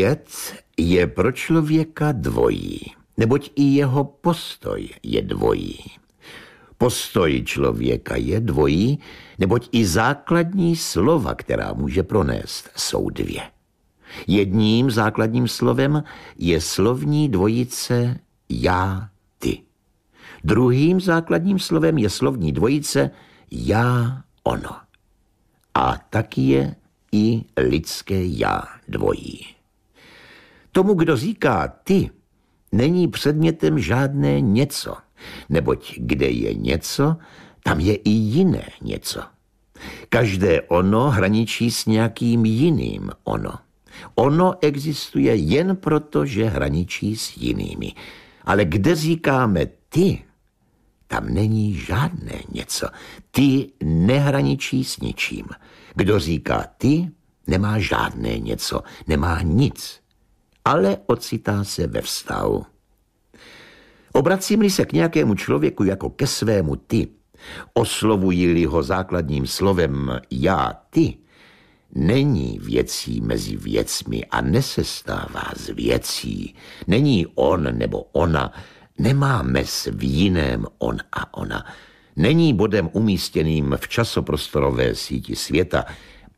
Věc je pro člověka dvojí, neboť i jeho postoj je dvojí. Postoj člověka je dvojí, neboť i základní slova, která může pronést, jsou dvě. Jedním základním slovem je slovní dvojice já, ty. Druhým základním slovem je slovní dvojice já, ono. A tak je i lidské já dvojí. Tomu, kdo říká ty, není předmětem žádné něco, neboť kde je něco, tam je i jiné něco. Každé ono hraničí s nějakým jiným ono. Ono existuje jen proto, že hraničí s jinými. Ale kde říkáme ty, tam není žádné něco. Ty nehraničí s ničím. Kdo říká ty, nemá žádné něco, nemá nic ale ocitá se ve vztahu. Obracím-li se k nějakému člověku jako ke svému ty, oslovuji-li ho základním slovem já ty, není věcí mezi věcmi a nesestává z věcí. Není on nebo ona, nemáme s v jiném on a ona. Není bodem umístěným v časoprostorové síti světa,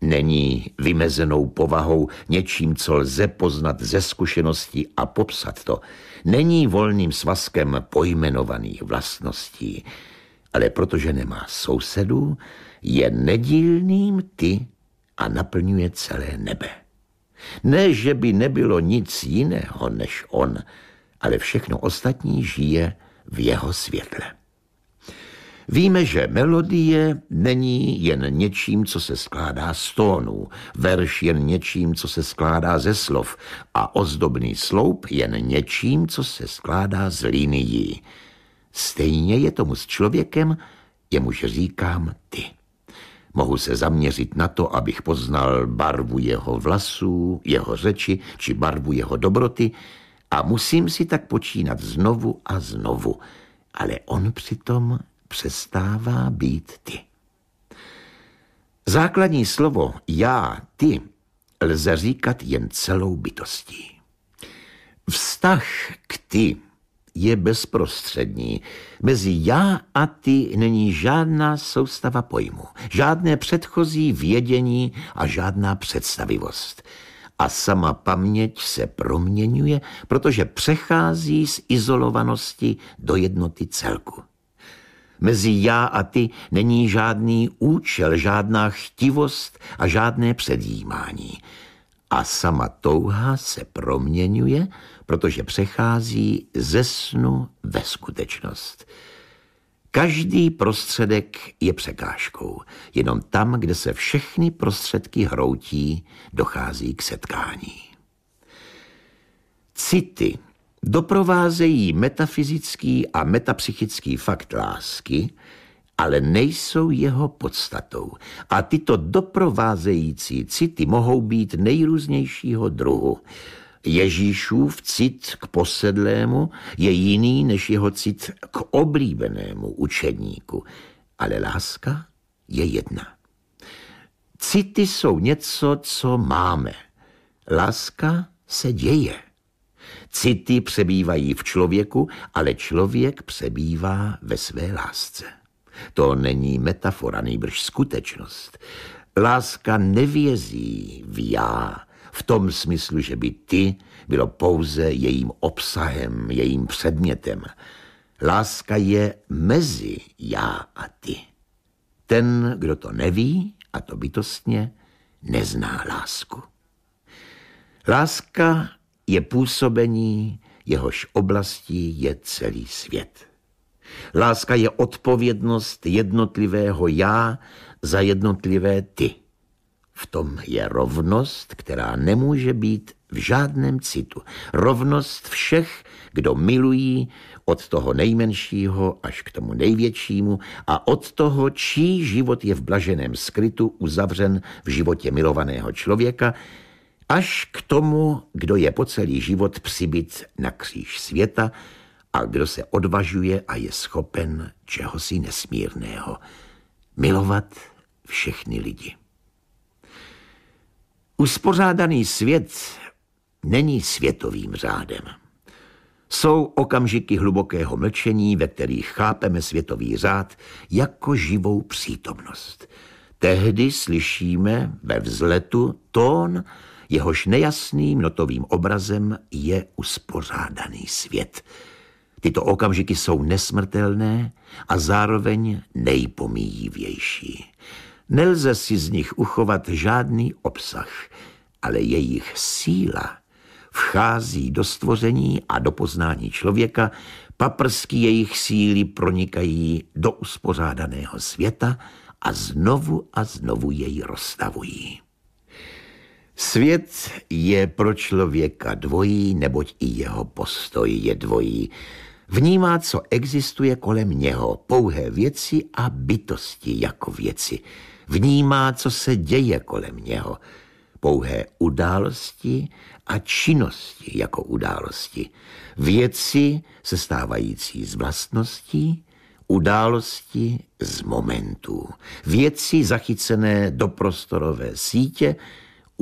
není vymezenou povahou, něčím, co lze poznat ze zkušeností a popsat to. Není volným svazkem pojmenovaných vlastností, ale protože nemá sousedů, je nedílným ty a naplňuje celé nebe. Ne, že by nebylo nic jiného než on, ale všechno ostatní žije v jeho světle. Víme, že melodie není jen něčím, co se skládá z tónů, verš jen něčím, co se skládá ze slov a ozdobný sloup jen něčím, co se skládá z linií. Stejně je tomu s člověkem, jemuž říkám ty. Mohu se zaměřit na to, abych poznal barvu jeho vlasů, jeho řeči či barvu jeho dobroty a musím si tak počínat znovu a znovu. Ale on přitom přestává být ty. Základní slovo já, ty lze říkat jen celou bytostí. Vztah k ty je bezprostřední. Mezi já a ty není žádná soustava pojmu, žádné předchozí vědění a žádná představivost. A sama paměť se proměňuje, protože přechází z izolovanosti do jednoty celku. Mezi já a ty není žádný účel, žádná chtivost a žádné předjímání. A sama touha se proměňuje, protože přechází ze snu ve skutečnost. Každý prostředek je překážkou. Jenom tam, kde se všechny prostředky hroutí, dochází k setkání. City doprovázejí metafyzický a metapsychický fakt lásky, ale nejsou jeho podstatou. A tyto doprovázející city mohou být nejrůznějšího druhu. Ježíšův cit k posedlému je jiný než jeho cit k oblíbenému učeníku, ale láska je jedna. City jsou něco, co máme. Láska se děje. City přebývají v člověku, ale člověk přebývá ve své lásce. To není metafora, nejbrž skutečnost. Láska nevězí v já, v tom smyslu, že by ty bylo pouze jejím obsahem, jejím předmětem. Láska je mezi já a ty. Ten, kdo to neví, a to bytostně, nezná lásku. Láska je působení, jehož oblastí je celý svět. Láska je odpovědnost jednotlivého já za jednotlivé ty. V tom je rovnost, která nemůže být v žádném citu. Rovnost všech, kdo milují, od toho nejmenšího až k tomu největšímu a od toho, čí život je v blaženém skrytu uzavřen v životě milovaného člověka, až k tomu, kdo je po celý život přibit na kříž světa a kdo se odvažuje a je schopen čehosi nesmírného. Milovat všechny lidi. Uspořádaný svět není světovým řádem. Jsou okamžiky hlubokého mlčení, ve kterých chápeme světový řád jako živou přítomnost. Tehdy slyšíme ve vzletu tón, jehož nejasným notovým obrazem je uspořádaný svět. Tyto okamžiky jsou nesmrtelné a zároveň nejpomíjivější. Nelze si z nich uchovat žádný obsah, ale jejich síla vchází do stvoření a do poznání člověka, paprsky jejich síly pronikají do uspořádaného světa a znovu a znovu jej rozstavují. Svět je pro člověka dvojí, neboť i jeho postoj je dvojí. Vnímá, co existuje kolem něho, pouhé věci a bytosti jako věci. Vnímá, co se děje kolem něho, pouhé události a činnosti jako události. Věci se stávající z vlastností, události z momentů. Věci zachycené do prostorové sítě,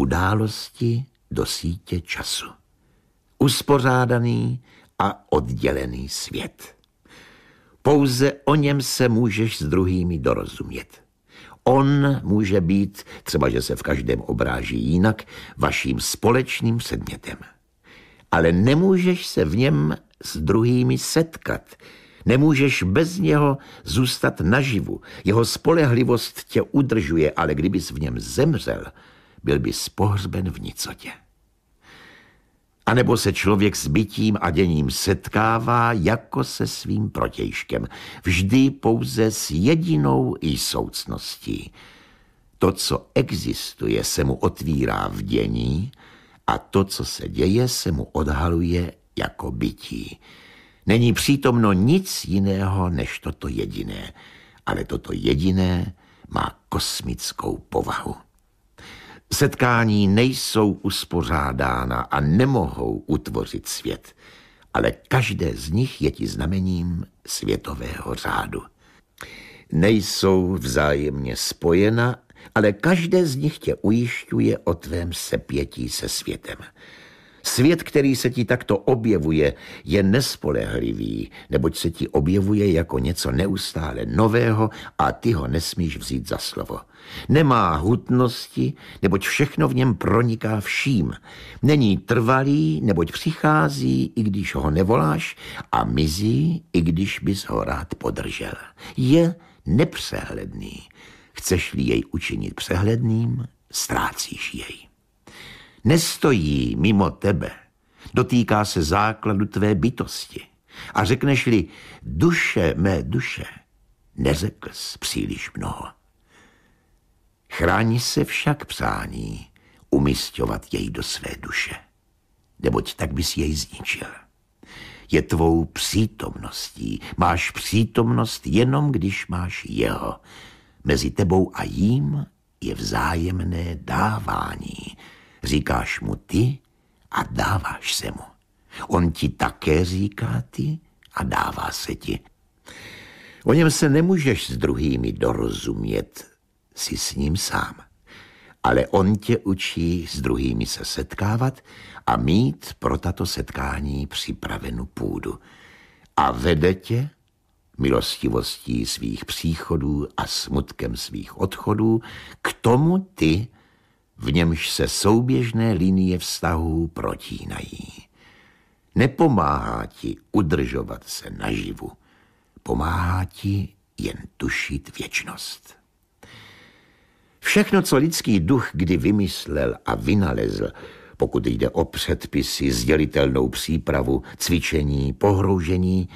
události do sítě času. Uspořádaný a oddělený svět. Pouze o něm se můžeš s druhými dorozumět. On může být, třeba že se v každém obráží jinak, vaším společným předmětem. Ale nemůžeš se v něm s druhými setkat. Nemůžeš bez něho zůstat naživu. Jeho spolehlivost tě udržuje, ale kdybys v něm zemřel, byl by spohřben v nicotě. A nebo se člověk s bytím a děním setkává jako se svým protějškem, vždy pouze s jedinou i soucností. To, co existuje, se mu otvírá v dění a to, co se děje, se mu odhaluje jako bytí. Není přítomno nic jiného než toto jediné, ale toto jediné má kosmickou povahu. Setkání nejsou uspořádána a nemohou utvořit svět, ale každé z nich je ti znamením světového řádu. Nejsou vzájemně spojena, ale každé z nich tě ujišťuje o tvém sepětí se světem. Svět, který se ti takto objevuje, je nespolehlivý, neboť se ti objevuje jako něco neustále nového a ty ho nesmíš vzít za slovo. Nemá hutnosti, neboť všechno v něm proniká vším. Není trvalý, neboť přichází, i když ho nevoláš, a mizí, i když bys ho rád podržel. Je nepřehledný. Chceš-li jej učinit přehledným, ztrácíš jej nestojí mimo tebe, dotýká se základu tvé bytosti. A řekneš-li, duše mé duše, neřekl jsi příliš mnoho. Chrání se však přání umistovat jej do své duše, neboť tak bys jej zničil. Je tvou přítomností. Máš přítomnost jenom, když máš jeho. Mezi tebou a jím je vzájemné dávání, Říkáš mu ty a dáváš se mu. On ti také říká ty a dává se ti. O něm se nemůžeš s druhými dorozumět, si s ním sám. Ale on tě učí s druhými se setkávat a mít pro tato setkání připravenu půdu. A vede tě milostivostí svých příchodů a smutkem svých odchodů k tomu ty, v němž se souběžné linie vztahů protínají. Nepomáhá ti udržovat se naživu, pomáhá ti jen tušit věčnost. Všechno, co lidský duch kdy vymyslel a vynalezl, pokud jde o předpisy, sdělitelnou přípravu, cvičení, pohroužení,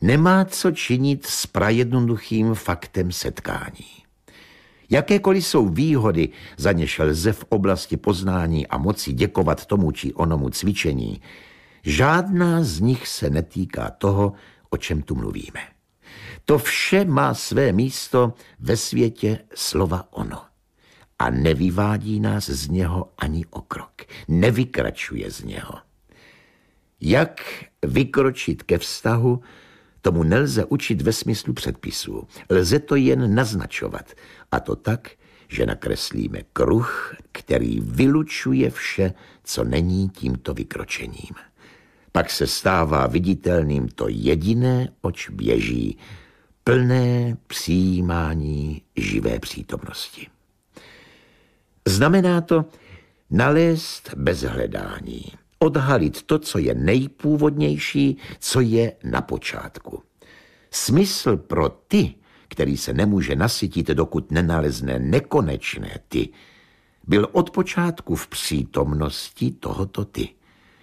nemá co činit s prajednoduchým faktem setkání. Jakékoliv jsou výhody, za něž lze v oblasti poznání a moci děkovat tomu či onomu cvičení, žádná z nich se netýká toho, o čem tu mluvíme. To vše má své místo ve světě slova ono a nevyvádí nás z něho ani okrok, nevykračuje z něho. Jak vykročit ke vztahu, Tomu nelze učit ve smyslu předpisů. Lze to jen naznačovat. A to tak, že nakreslíme kruh, který vylučuje vše, co není tímto vykročením. Pak se stává viditelným to jediné, oč běží, plné přijímání živé přítomnosti. Znamená to nalézt bez hledání odhalit to, co je nejpůvodnější, co je na počátku. Smysl pro ty, který se nemůže nasytit, dokud nenalezne nekonečné ty, byl od počátku v přítomnosti tohoto ty.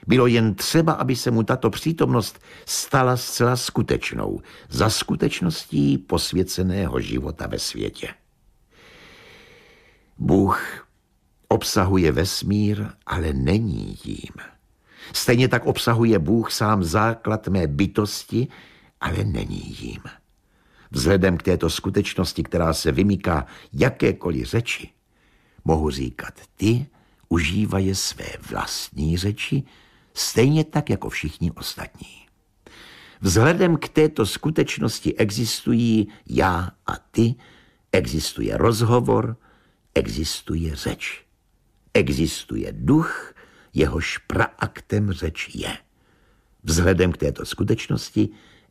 Bylo jen třeba, aby se mu tato přítomnost stala zcela skutečnou, za skutečností posvěceného života ve světě. Bůh obsahuje vesmír, ale není jím. Stejně tak obsahuje Bůh sám základ mé bytosti, ale není jím. Vzhledem k této skutečnosti, která se vymýká jakékoliv řeči, mohu říkat ty, užívaje své vlastní řeči, stejně tak jako všichni ostatní. Vzhledem k této skutečnosti existují já a ty, existuje rozhovor, existuje řeč, existuje duch, jehož praaktem řeč je. Vzhledem k této skutečnosti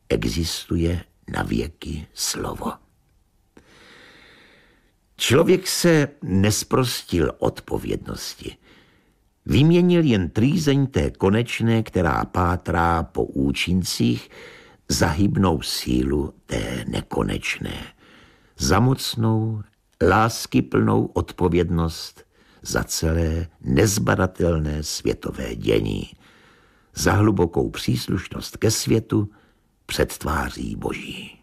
existuje navěky slovo. Člověk se nesprostil odpovědnosti. Vyměnil jen trýzeň té konečné, která pátrá po účincích, zahybnou sílu té nekonečné, zamocnou láskyplnou odpovědnost za celé nezbadatelné světové dění, za hlubokou příslušnost ke světu před tváří Boží.